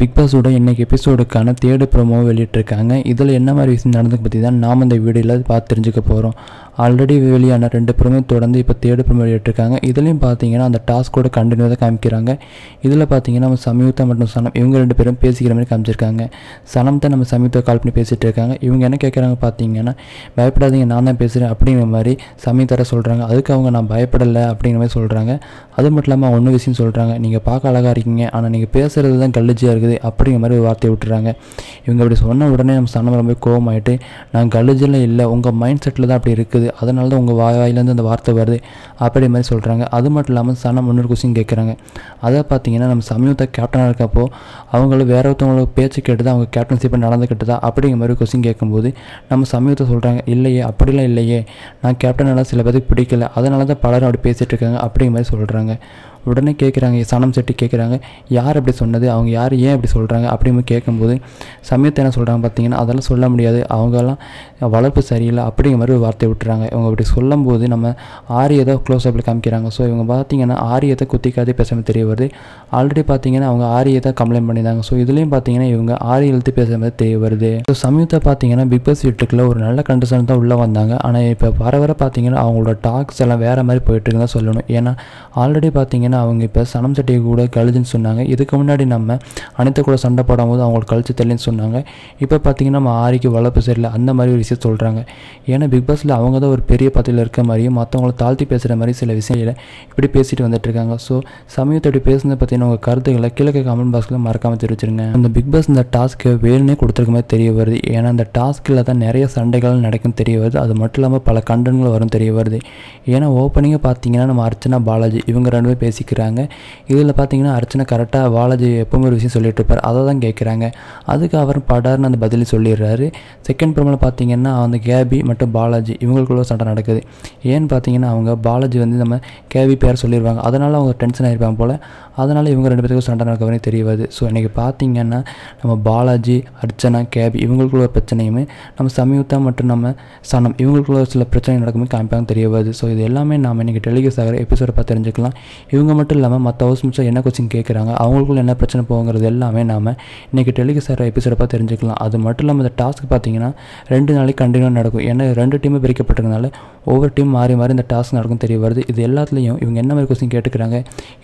big பாஸோட இன்றைக்கி எபிசோடுக்கான third promo வெளியிட்ருக்காங்க இதில் என்ன மாதிரி விஷயம் நடந்தது பற்றி தான் நாம் இந்த வீடியோவில் பார்த்து தெரிஞ்சுக்க போகிறோம் ஆல்ரெடி வெளியான ரெண்டு ப்ரோமோ தொடர்ந்து இப்போ தேர்டு ப்ரோமோ வெளியிட்டிருக்காங்க இதுலேயும் பார்த்தீங்கன்னா அந்த டாஸ்கோட கண்டினியூ தான் காமிக்கிறாங்க இதில் பார்த்தீங்கன்னா நம்ம சமயத்தை மற்றும் சனம் இவங்க ரெண்டு பேரும் பேசிக்கிற மாதிரி காமிச்சிருக்காங்க சனம் தான் நம்ம சமயத்தை கால் பண்ணி பேசிகிட்டு இருக்காங்க இவங்க என்ன கேட்குறாங்க பார்த்தீங்கன்னா பயப்படாதீங்க நான் தான் பேசுகிறேன் அப்படிங்கிற மாதிரி சமீபத்தர சொல்கிறாங்க அதுக்கு அவங்க நான் பயப்படலை அப்படிங்கிற மாதிரி சொல்கிறாங்க அது மட்டும் இல்லாமல் ஒன்று விஷயம் சொல்கிறாங்க நீங்கள் பார்க்க அழகாக இருக்கீங்க ஆனால் நீங்கள் பேசுகிறது தான் கல்லிஜியாக இருக்குது அப்படிங்கிற மாதிரி ஒரு வார்த்தையை விட்டுறாங்க இவங்க அப்படி சொன்ன உடனே நம்ம சனம் ரொம்ப கோவமாயிட்டு நான் கலுஜில் இல்லை உங்கள் மைண்ட் செட்டில் தான் அப்படி இருக்குது அதனால தான் உங்கள் வாய் வாயிலேருந்து அந்த வார்த்தை வருது அப்படி மாதிரி சொல்கிறாங்க அது மட்டும் இல்லாமல் சனம் முன்னூறு கொஸ்டின் கேட்குறாங்க அதை பார்த்தீங்கன்னா நம்ம சமயத்தை கேப்டனாக இருக்கப்போ அவங்களும் வேற ஒருத்தவங்களுக்கு பேச்சு கேட்டுதான் அவங்க கேப்டன்ஷிப்பை தான் அப்படிங்கிற மாதிரி கொஸ்டின் கேட்கும்போது நம்ம சமயத்தை சொல்கிறாங்க இல்லையே அப்படிலாம் இல்லையே நான் கேப்டனால சில பேருக்கு பிடிக்கல அதனால தான் பலரும் அப்படி பேசிகிட்டு இருக்காங்க அப்படிங்கிற மாதிரி சொல்கிறாங்க உடனே கேட்குறாங்க சனம் செட்டி கேட்குறாங்க யார் அப்படி சொன்னது அவங்க யார் ஏன் அப்படி சொல்கிறாங்க அப்படின்னு கேட்கும்போது சமயத்தை என்ன சொல்கிறாங்க பார்த்தீங்கன்னா அதெல்லாம் சொல்ல முடியாது அவங்கெல்லாம் வளர்ப்பு சரியில்லை அப்படிங்கிற மாதிரி ஒரு வார்த்தை விட்டுறாங்க இவங்க அப்படி சொல்லும்போது நம்ம ஆரியதை க்ளோஸ் அப்படி காமிக்கிறாங்க ஸோ இவங்க பார்த்தீங்கன்னா ஆரியத்தை குத்திக்காது பேசாமல் தெரிய வருது ஆல்ரெடி பார்த்தீங்கன்னா அவங்க ஆரியதை கம்ப்ளைண்ட் பண்ணியிருந்தாங்க ஸோ இதுலேயும் பார்த்தீங்கன்னா இவங்க ஆரிய எழுத்து மாதிரி தெரிய வருது ஸோ சமயத்தை பார்த்தீங்கன்னா பிக் பாஸ் ஒரு நல்ல கண்டிஷன் தான் உள்ளே வந்தாங்க ஆனால் இப்போ வர வர பார்த்தீங்கன்னா அவங்களோட டாக்ஸ் எல்லாம் வேறு மாதிரி போயிட்டுருக்குன்னு சொல்லணும் ஏன்னா ஆல்ரெடி பார்த்தீங்கன்னா ஏன்னா அவங்க இப்போ சனம் செட்டியை கூட கழுதுன்னு சொன்னாங்க இதுக்கு முன்னாடி நம்ம அனைத்து கூட சண்டை போடும்போது அவங்களுக்கு கழிச்சு தெரியலன்னு சொன்னாங்க இப்போ பார்த்தீங்கன்னா நம்ம ஆரிக்கு வளர்ப்பு சரியில்லை அந்த மாதிரி ஒரு விஷயம் சொல்கிறாங்க ஏன்னா பிக் பாஸில் அவங்க தான் ஒரு பெரிய பதவியில் இருக்க மாதிரியும் மற்றவங்களை தாழ்த்தி பேசுகிற மாதிரி சில விஷயங்கள இப்படி பேசிட்டு வந்துட்டுருக்காங்க ஸோ சமயத்தை இப்படி பேசுனதை பார்த்தீங்கன்னா உங்கள் கருத்துக்களை கிழக்கு கமெண்ட் பாக்ஸில் மறக்காமல் தெரிவிச்சிருங்க அந்த பிக் பாஸ் இந்த டாஸ்க்கு வேணும்னே கொடுத்துருக்க மாதிரி தெரிய வருது ஏன்னா அந்த டாஸ்கில் தான் நிறைய சண்டைகள் நடக்கும் தெரிய வருது அது மட்டும் இல்லாமல் பல கண்டன்கள் வரும் தெரிய வருது ஏன்னா ஓப்பனிங்கை பார்த்தீங்கன்னா நம்ம அர்ச்சனா பாலாஜி இவங்க ரெண்டு பேர் பேசி பேசிக்கிறாங்க இதில் பார்த்தீங்கன்னா அர்ச்சனை கரெக்டாக பாலாஜி எப்பவுமே ஒரு விஷயம் சொல்லிட்டு இருப்பார் அதை தான் கேட்குறாங்க அதுக்கு அவர் படார்னு அந்த பதில் சொல்லிடுறாரு செகண்ட் ப்ரோமில் பார்த்தீங்கன்னா வந்து கேபி மற்றும் பாலாஜி இவங்களுக்குள்ள சண்டை நடக்குது ஏன்னு பார்த்தீங்கன்னா அவங்க பாலாஜி வந்து நம்ம கேபி பேர் சொல்லிடுவாங்க அதனால் அவங்க டென்ஷன் ஆகிருப்பாங்க போல் அதனால் இவங்க ரெண்டு பேருக்கும் சண்டை நடக்கவே தெரியாது ஸோ இன்றைக்கி பார்த்தீங்கன்னா நம்ம பாலாஜி அர்ச்சனா கேபி இவங்களுக்குள்ள பிரச்சனையுமே நம்ம சமயுத்தா மற்றும் நம்ம சனம் இவங்களுக்குள்ள சில பிரச்சனை நடக்குமே காமிப்பாங்க தெரியாது ஸோ இது எல்லாமே நாம் இன்றைக்கி டெலிகஸ் ஆகிற எபிசோட பார்த்து தெரிஞ்சுக்கலாம் இவங்க அவங்க மட்டும் இல்லாமல் மற்ற ஹவுஸ் ஹவுஸ்மேட்ஸும் என்ன கொஸ்டின் கேட்குறாங்க அவங்களுக்குள்ள என்ன பிரச்சனை போகுங்கிறது எல்லாமே நாம் இன்றைக்கி டெலிக்கு சார் எபிசோடப்பாக தெரிஞ்சுக்கலாம் அது மட்டும் இல்லாமல் இந்த டாஸ்க் பார்த்தீங்கன்னா ரெண்டு நாளைக்கு கண்டினியூ நடக்கும் ஏன்னா ரெண்டு டீமும் பிரிக்கப்பட்டிருக்கனால ஒவ்வொரு டீம் மாறி மாறி இந்த டாஸ்க் நடக்கும் தெரிய வருது இது எல்லாத்துலேயும் இவங்க என்ன மாதிரி கொஸ்டின் கேட்டுக்கிறாங்க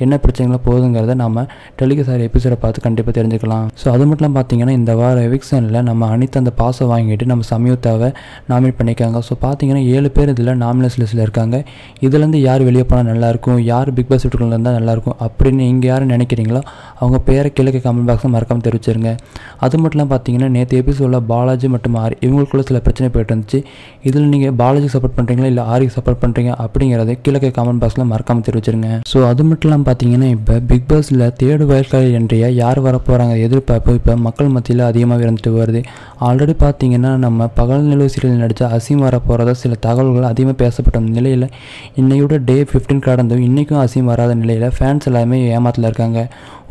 என்ன பிரச்சனைகளாக போகுதுங்கிறத நம்ம டெலிக்கு சார் எபிசோடை பார்த்து கண்டிப்பாக தெரிஞ்சுக்கலாம் ஸோ அது மட்டும் பார்த்தீங்கன்னா இந்த வார எவிக்ஷனில் நம்ம அனைத்து அந்த பாஸை வாங்கிட்டு நம்ம சமயத்தாவை நாமினேட் பண்ணிக்காங்க ஸோ பார்த்தீங்கன்னா ஏழு பேர் இதில் நாமினேஷன் லிஸ்ட்டில் இருக்காங்க இதுலேருந்து யார் வெளியே போனால் நல்லாயிருக்கும் யார் பிக் பாஸ் வீட்டுக்குள்ள வந்தால் நல்லாயிருக்கும் அப்படின்னு நீங்கள் யாரும் நினைக்கிறீங்களோ அவங்க பேரை கிழக்கு கமெண்ட் பாக்ஸில் மறக்காமல் தெரிவிச்சிருங்க அது மட்டும் பார்த்தீங்கன்னா நேற்று எபிசோடில் பாலாஜி மற்றும் ஆரி இவங்களுக்குள்ள சில பிரச்சனை போயிட்டு இருந்துச்சு இதில் நீங்கள் பாலாஜி சப்போர்ட் பண்ணுறீங்களா இல்லை ஆரிக்கு சப்போர்ட் பண்ணுறீங்க அப்படிங்கிறத கிழக்கு கமெண்ட் பாக்ஸில் மறக்காமல் தெரிவிச்சிருங்க ஸோ அது மட்டும் இல்லாமல் பார்த்தீங்கன்னா இப்போ பிக் பாஸில் தேர்டு வயல்கால் என்றைய யார் வரப்போகிறாங்க எதிர்பார்ப்பு இப்போ மக்கள் மத்தியில் அதிகமாக இருந்துட்டு வருது ஆல்ரெடி பார்த்தீங்கன்னா நம்ம பகல் நிலவு சீரியல் நடித்த அசீம் வர சில தகவல்கள் அதிகமாக பேசப்பட்ட நிலையில் இன்னையோட டே ஃபிஃப்டீன் கடந்தும் இன்றைக்கும் அசிம் வராத நிலை நிலையில் ஃபேன்ஸ் எல்லாருமே ஏமாத்தில் இருக்காங்க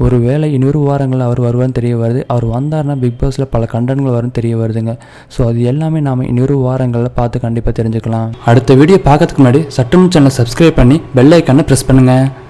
ஒரு வேளை இன்னொரு வாரங்களில் அவர் வருவார்னு தெரிய வருது அவர் வந்தார்னா பிக் பாஸில் பல கண்டனங்கள் வரும்னு தெரிய வருதுங்க ஸோ அது எல்லாமே நாம் இன்னொரு வாரங்களில் பார்த்து கண்டிப்பாக தெரிஞ்சுக்கலாம் அடுத்த வீடியோ பார்க்கறதுக்கு முன்னாடி சட்டம் சேனல் சப்ஸ்கிரைப் பண்ணி பெல் ஐக்கானை ப்ரெஸ் பண்ணுங்கள்